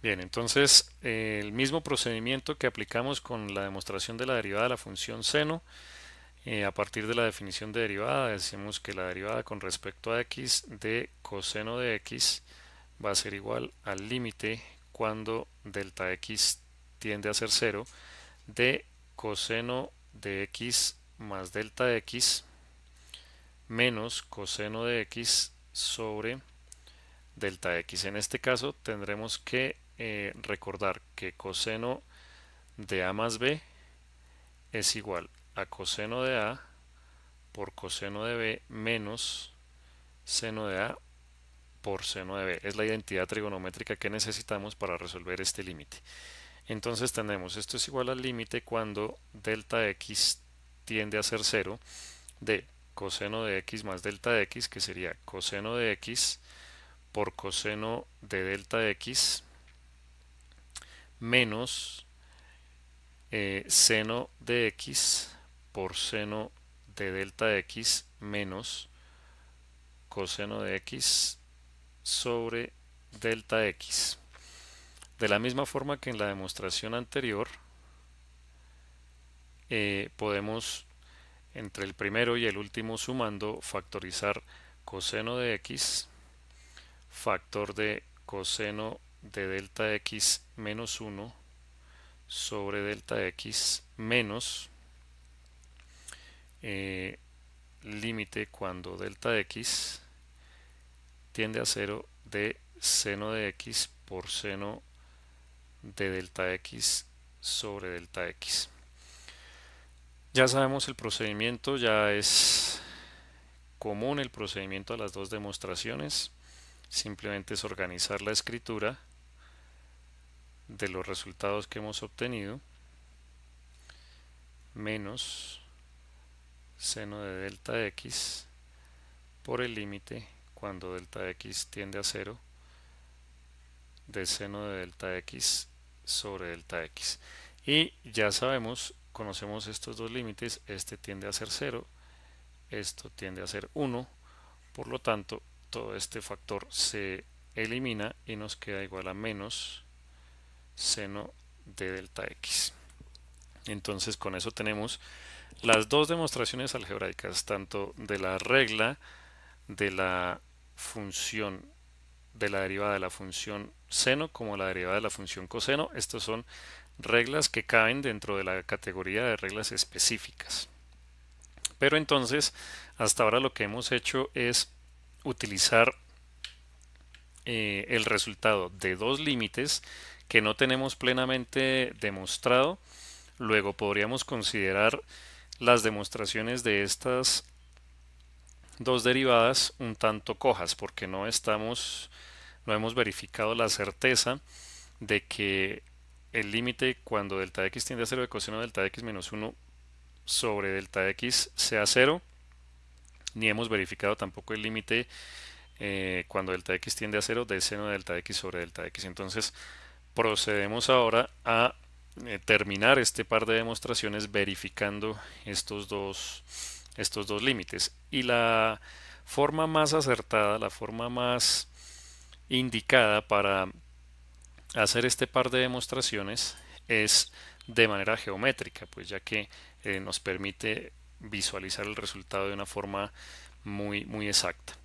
Bien, entonces eh, el mismo procedimiento que aplicamos con la demostración de la derivada de la función seno, eh, a partir de la definición de derivada decimos que la derivada con respecto a x de coseno de x va a ser igual al límite cuando delta x tiende a ser 0 de coseno de x más delta x menos coseno de x sobre delta x. En este caso tendremos que eh, recordar que coseno de A más B es igual a coseno de A por coseno de B menos seno de A por seno de B. Es la identidad trigonométrica que necesitamos para resolver este límite. Entonces tenemos, esto es igual al límite cuando delta x tiende a ser 0 de coseno de x más delta x, que sería coseno de x por coseno de delta x menos eh, seno de x por seno de delta x menos coseno de x sobre delta x. De la misma forma que en la demostración anterior, eh, podemos entre el primero y el último sumando factorizar coseno de x, factor de coseno de delta x menos 1 sobre delta x menos eh, límite cuando delta x tiende a 0 de seno de x por seno de delta x sobre delta x. Ya sabemos el procedimiento, ya es común el procedimiento a las dos demostraciones, simplemente es organizar la escritura de los resultados que hemos obtenido menos seno de delta x por el límite cuando delta x tiende a 0 de seno de delta x sobre delta x y ya sabemos conocemos estos dos límites este tiende a ser 0 esto tiende a ser 1 por lo tanto todo este factor se elimina y nos queda igual a menos seno de delta x. Entonces con eso tenemos las dos demostraciones algebraicas, tanto de la regla de la función de la derivada de la función seno como la derivada de la función coseno. Estas son reglas que caen dentro de la categoría de reglas específicas. Pero entonces, hasta ahora lo que hemos hecho es utilizar eh, el resultado de dos límites que no tenemos plenamente demostrado. Luego podríamos considerar las demostraciones de estas dos derivadas un tanto cojas porque no estamos no hemos verificado la certeza de que el límite cuando delta x tiende a 0 de coseno delta x menos 1 sobre delta x sea 0 ni hemos verificado tampoco el límite eh, cuando delta x tiende a 0 de seno de delta x sobre delta x entonces Procedemos ahora a eh, terminar este par de demostraciones verificando estos dos, estos dos límites. Y la forma más acertada, la forma más indicada para hacer este par de demostraciones es de manera geométrica, pues ya que eh, nos permite visualizar el resultado de una forma muy, muy exacta.